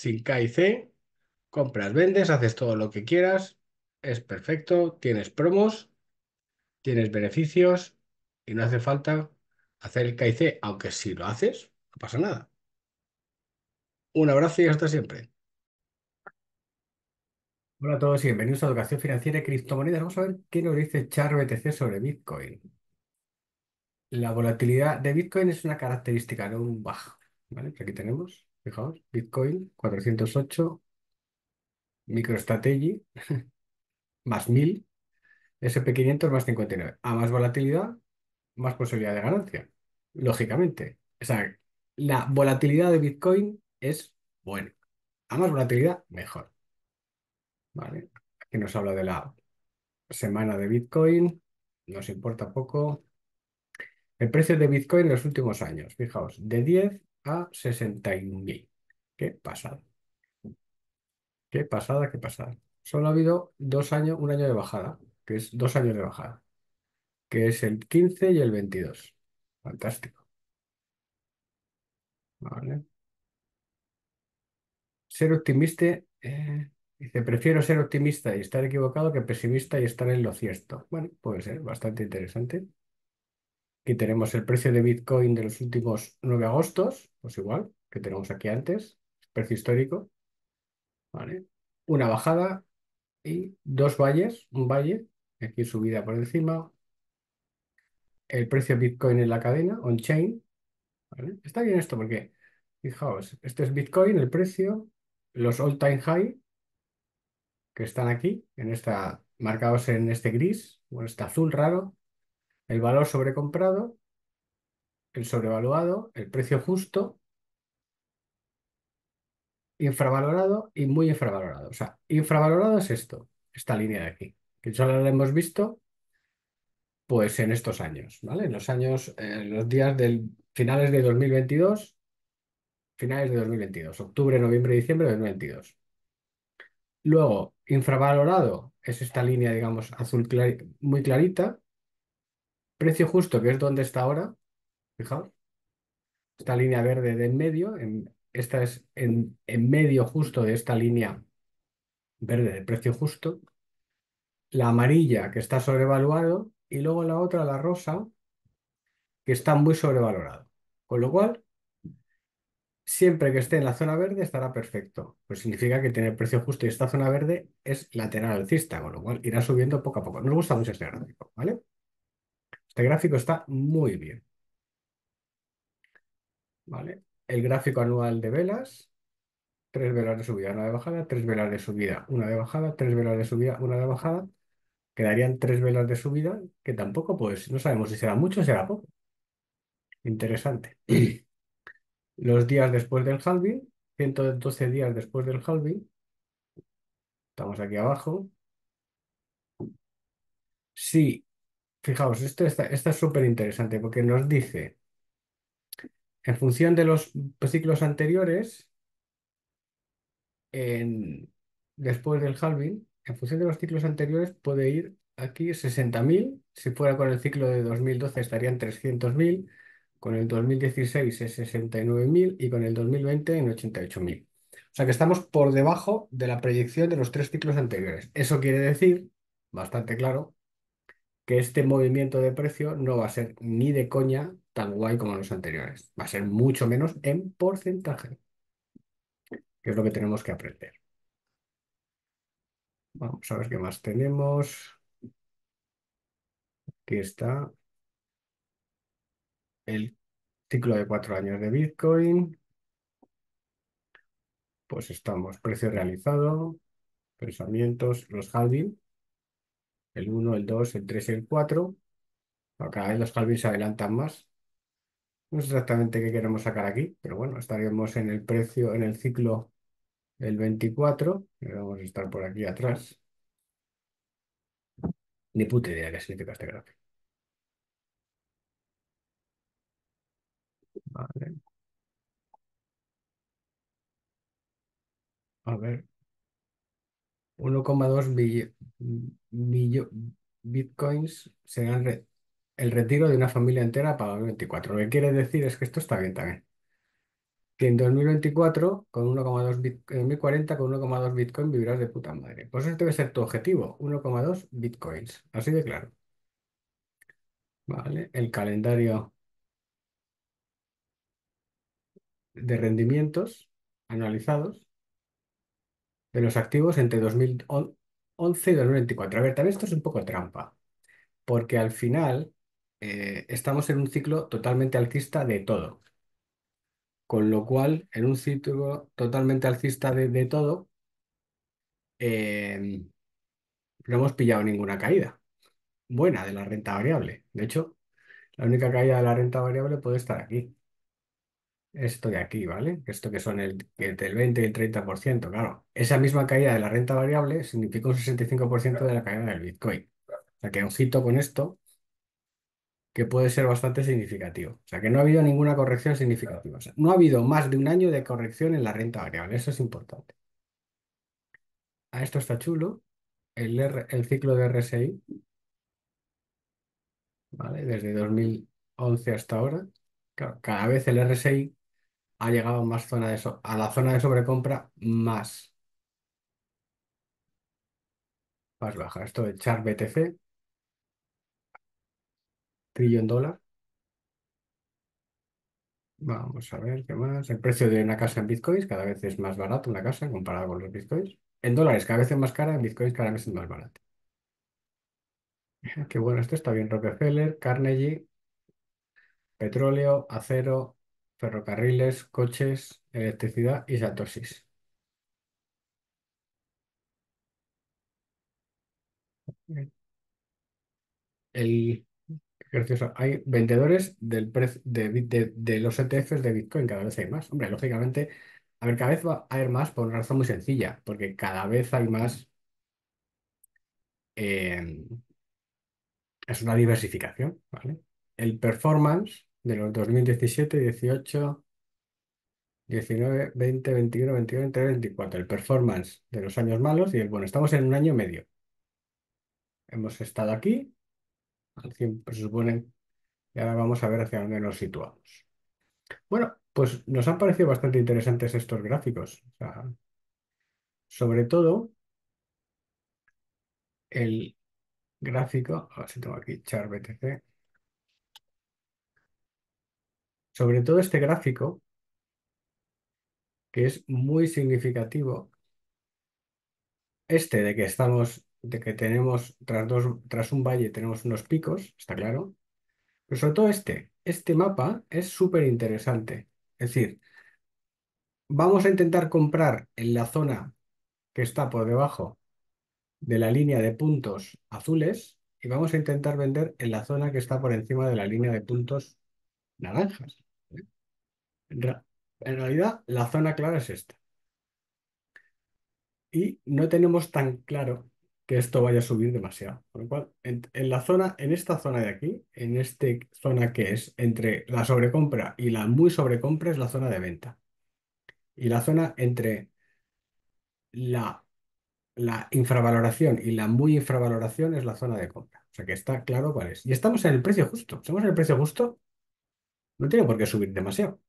sin K C, compras, vendes, haces todo lo que quieras, es perfecto, tienes promos, tienes beneficios y no hace falta hacer el K aunque si lo haces, no pasa nada. Un abrazo y hasta siempre. Hola a todos y bienvenidos a Educación Financiera y Criptomonedas. Vamos a ver qué nos dice CharBTC sobre Bitcoin. La volatilidad de Bitcoin es una característica, no un bajo. ¿Vale? Aquí tenemos Fijaos, Bitcoin 408, MicroStrategy más 1000, SP500 más 59. A más volatilidad, más posibilidad de ganancia, lógicamente. O sea, la volatilidad de Bitcoin es buena. A más volatilidad, mejor. Vale. Aquí nos habla de la semana de Bitcoin. Nos importa poco. El precio de Bitcoin en los últimos años. Fijaos, de 10 a 61.000. Qué pasada. Qué pasada, qué pasada. Solo ha habido dos años, un año de bajada, que es dos años de bajada, que es el 15 y el 22. Fantástico. Vale. Ser optimista, eh, dice, prefiero ser optimista y estar equivocado que pesimista y estar en lo cierto. Bueno, puede ser bastante interesante. Aquí tenemos el precio de Bitcoin de los últimos 9 agostos pues igual, que tenemos aquí antes, precio histórico, ¿vale? Una bajada y dos valles, un valle, aquí subida por encima, el precio Bitcoin en la cadena, on-chain, Está bien esto porque, fijaos, este es Bitcoin, el precio, los all-time high, que están aquí, en esta, marcados en este gris, o en este azul raro, el valor sobrecomprado, el sobrevaluado, el precio justo, infravalorado y muy infravalorado. O sea, infravalorado es esto, esta línea de aquí, que solo la hemos visto pues en estos años, ¿vale? En los años, en los días del finales de 2022, finales de 2022, octubre, noviembre, diciembre de 2022. Luego, infravalorado es esta línea, digamos, azul muy clarita. Precio justo, que es donde está ahora, Fijaos, esta línea verde de en medio, esta es en, medio justo de esta línea verde de precio justo, la amarilla que está sobrevaluado y luego la otra, la rosa, que está muy sobrevalorado. Con lo cual, siempre que esté en la zona verde estará perfecto. Pues significa que tener precio justo y esta zona verde es lateral alcista, con lo cual irá subiendo poco a poco. Nos gusta mucho este gráfico, ¿vale? Este gráfico está muy bien. El gráfico anual de velas, tres velas de subida, una de bajada, tres velas de subida, una de bajada, tres velas de subida, una de bajada. Quedarían tres velas de subida que tampoco, pues, no sabemos si será mucho o será poco. Interesante. Los días después del halving, 112 días después del halving. Estamos aquí abajo. Sí, fijaos, esto está, esto es súper interesante porque nos dice en función de los ciclos anteriores, después del halving, en función de los ciclos anteriores, puede ir aquí 60.000. Si fuera con el ciclo de 2012 estarían 300.000, con el 2016 es 69.000 y con el 2020 en 88.000. O sea que estamos por debajo de la proyección de los tres ciclos anteriores. Eso quiere decir, bastante claro, que este movimiento de precio no va a ser ni de coña tan guay como los anteriores. Va a ser mucho menos en porcentaje, que es lo que tenemos que aprender. Vamos a ver qué más tenemos. Aquí está el ciclo de cuatro años de Bitcoin. Pues estamos, precio realizado, pensamientos, los halving, el 1, el 2, el 3, el 4. Acá vez los Calvin se adelantan más. No sé exactamente qué queremos sacar aquí, pero bueno, estaríamos en el precio, en el ciclo del 24. vamos a estar por aquí atrás. Ni puta idea de qué significa este gráfico. Vale. A ver. 1,2 bitcoins serán el retiro de una familia entera para 2024. Lo que quiere decir es que esto está bien también. Que en 2024, con 1,2 bitcoins en 2040, con 1,2 bitcoins vivirás de puta madre. Pues ese debe ser tu objetivo, 1,2 bitcoins. Así de claro. Vale, el calendario de rendimientos analizados de los activos entre 2011 y 2024. A ver, también esto es un poco trampa, porque al final eh, estamos en un ciclo totalmente alcista de todo. Con lo cual, en un ciclo totalmente alcista de, todo, eh, no hemos pillado ninguna caída buena de la renta variable. De hecho, la única caída de la renta variable puede estar aquí esto de aquí, ¿vale? Esto que son el, entre el 20 y el 30%, claro. Esa misma caída de la renta variable significa un 65% de la caída del Bitcoin. O sea que un cito con esto, que puede ser bastante significativo. O sea que no ha habido ninguna corrección significativa. O sea, no ha habido más de un año de corrección en la renta variable. Eso es importante. A ah, esto está chulo. El, el ciclo de RSI, ¿vale? Desde 2011 hasta ahora. cada vez el RSI ha llegado más zona de a la zona de sobrecompra más, más baja. Esto de char BTC, trillón dólar. Vamos a ver qué más. El precio de una casa en bitcoins cada vez es más barato una casa comparado con los bitcoins. En dólares cada vez es más cara, en bitcoins cada vez es más barato. Qué bueno, esto está bien. Rockefeller, Carnegie, petróleo, acero, ferrocarriles, coches, electricidad y satosis. El gracioso, hay vendedores del de, los ETFs de Bitcoin, cada vez hay más. Hombre, lógicamente, a ver, cada vez va a haber más por una razón muy sencilla, porque cada vez hay más, eh, es una diversificación, ¿vale? El performance de los 2017, 18, 19, 20, 21, 22, 23, 24. El performance de los años malos y el bueno. Estamos en un año medio. Hemos estado aquí, al 100, pues, se y ahora vamos a ver hacia dónde nos situamos. Bueno, pues nos han parecido bastante interesantes estos gráficos. sobre todo, el gráfico, a ver si tengo aquí char BTC, sobre todo este gráfico, que es muy significativo, este de que estamos, de que tenemos tras, dos, tras un valle tenemos unos picos, está claro, pero sobre todo este, este mapa es súper interesante. Es decir, vamos a intentar comprar en la zona que está por debajo de la línea de puntos azules y vamos a intentar vender en la zona que está por encima de la línea de puntos naranjas. En realidad, la zona clara es esta. Y no tenemos tan claro que esto vaya a subir demasiado. Por lo cual, en, la zona, en esta zona de aquí, en esta zona que es entre la sobrecompra y la muy sobrecompra es la zona de venta. Y la zona entre la, la infravaloración y la muy infravaloración es la zona de compra. O sea que está claro cuál es. Y estamos en el precio justo. Estamos en el precio justo no tiene por qué subir demasiado.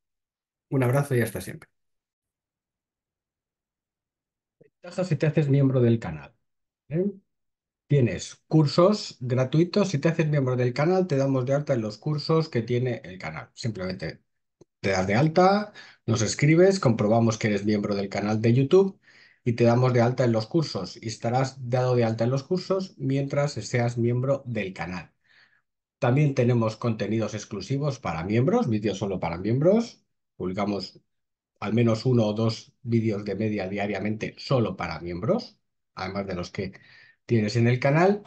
Un abrazo y hasta siempre. Ventajas si te haces miembro del canal. ¿eh? Tienes cursos gratuitos. Si te haces miembro del canal, te damos de alta en los cursos que tiene el canal. Simplemente te das de alta, nos escribes, comprobamos que eres miembro del canal de YouTube y te damos de alta en los cursos. Y estarás dado de alta en los cursos mientras seas miembro del canal. También tenemos contenidos exclusivos para miembros, vídeos solo para miembros. Publicamos al menos uno o dos vídeos de media diariamente solo para miembros, además de los que tienes en el canal.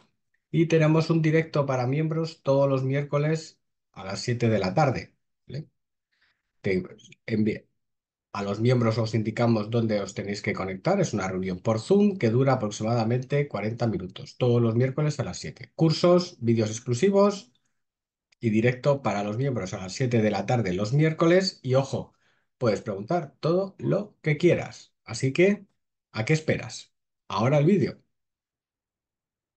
Y tenemos un directo para miembros todos los miércoles a las 7 de la tarde. A los miembros os indicamos dónde os tenéis que conectar. Es una reunión por Zoom que dura aproximadamente 40 minutos, todos los miércoles a las 7. Cursos, vídeos exclusivos, y directo para los miembros a las 7 de la tarde los miércoles. Y ojo, puedes preguntar todo lo que quieras. Así que, ¿a qué esperas? Ahora el vídeo.